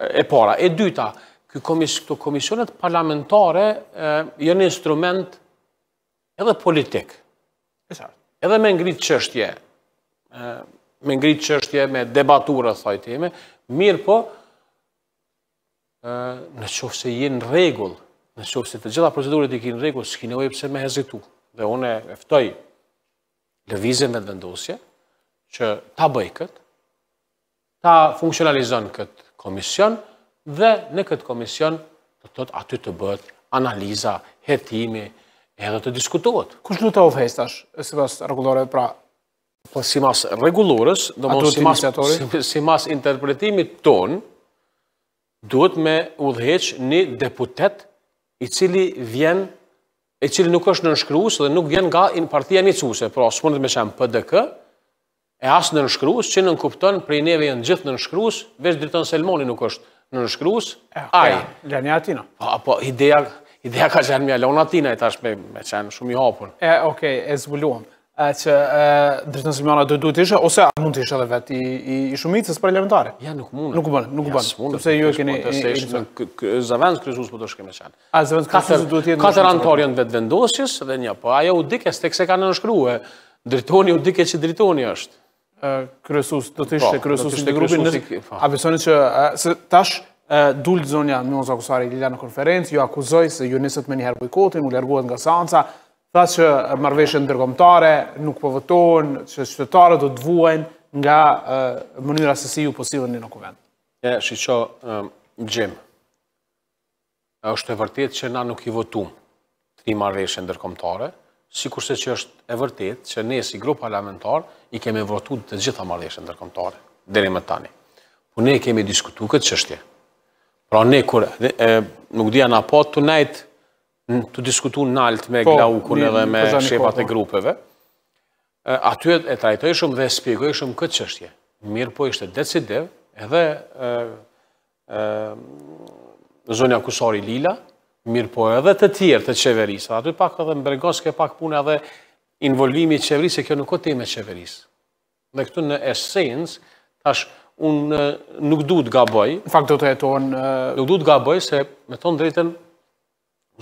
e para. E dyta, këto komisionet parlamentare jënë instrument edhe politik. Edhe me ngritë qështje, me ngritë qështje, me debaturë, thajtime, mirë po, në qofë se jenë regullë, në qofë se të gjitha procedurit i kinë regullë, s'ki në ojëpse me hezitu. Dhe une eftoj lëvizim dhe të vendosje, që ta bëjë këtë, ta funksionalizon këtë komision dhe në këtë komision të tëtë aty të bët analiza, hetimi edhe të diskutuot. Kush në të ofestash, si pas regulore, pra? Po, si mas regulores, do mund si mas, si mas interpretimit ton, duhet me udheq një deputet i cili vjen, i cili nuk është në dhe nuk vjen nga partia një cuse, pra, së mundet me qenë PDK, e asë në nëshkruës, që nënkupton në kuptonë, prej neve jënë gjithë në veç dritonë Selmoni nuk është në nëshkruës, aje. Lënja atina. Apo, ideja ka qenë mja lënë atina, e tashme me qenë shumë i hapun. E, okej, e zbuluam. E që dritonë Selmona do duhet ishe, ose a mund të ishe dhe vetë i shumicës për elementare? Ja, nuk mund. Nuk bënë, nuk bënë. Nuk ju e keni... Po, zavendës kryzus për po të shkemi qenë. A, zavendës kryzus për të shkemi qenë. Katër antarion vetë vendosjes dhe një, po ajo u dike, së të kse ka në nëshkruhe, dritoni u dike që dritoni është kërësus, do të ishte po, kërësus në grupin në... Po. A besoni që... Se tash dullë zonja në nëzë akusari Lila në konferencë, ju akuzoj se ju nësët me njëherë bojkotin, u lërguat nga sanca, ta që marveshën dërgomtare, nuk pëvëtojnë, po që qëtëtare do të vuajnë nga mënyra sësi ju posivën një në kuvend. E, shiqo, gjem, është e vërtit që na nuk i votum të i marveshën dërgomtare, si kurse që është e vërtet, që ne si grupë parlamentar i kemi votu të gjitha marrëveshje ndërkombëtare, deri më tani. Po ne kemi diskutuar këtë çështje. Pra ne kur e, nuk dia na po tonight të diskutuar nalt me po, Glaukun edhe me po, shefat e po. grupeve. Aty e trajtoj shumë dhe spjegoj shumë këtë çështje. Mirë po ishte decidiv edhe ë ë zonja Kusori Lila, mirë po edhe të tjerë të qeverisë, aty pak edhe mbregos ke pak punë edhe involvimi qeverisë, se kjo nuk o teme qeverisë. Dhe këtu në esensë, tash unë nuk du të gaboj, në fakt do të jetohen... Nuk du të gaboj, se me tonë drejten,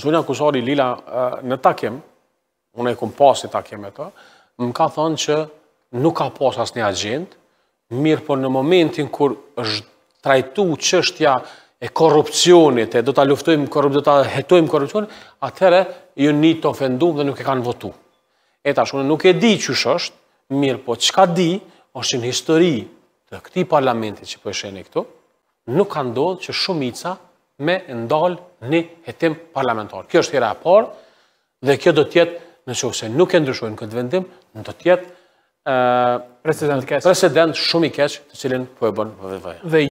zhvina kusori Lila në takim, unë e këmë pasi takim e to, më ka thonë që nuk ka pas asë një agjend, mirë po në momentin kur është trajtu qështja nështë, e korupcionit, e do të luftojmë korupcionit, do të hetojmë korupcionit, atëherë ju një të ofendu dhe nuk e kanë votu. Eta shkone nuk e di që shështë, mirë po që ka di, është në histori të këti parlamentit që po e këto, nuk kanë do që shumica me ndalë një hetim parlamentar. Kjo është e raport dhe kjo do tjetë në që se nuk e ndryshojnë këtë vendim, në do tjetë president shumë i keqë të cilin po e bënë vëvejë.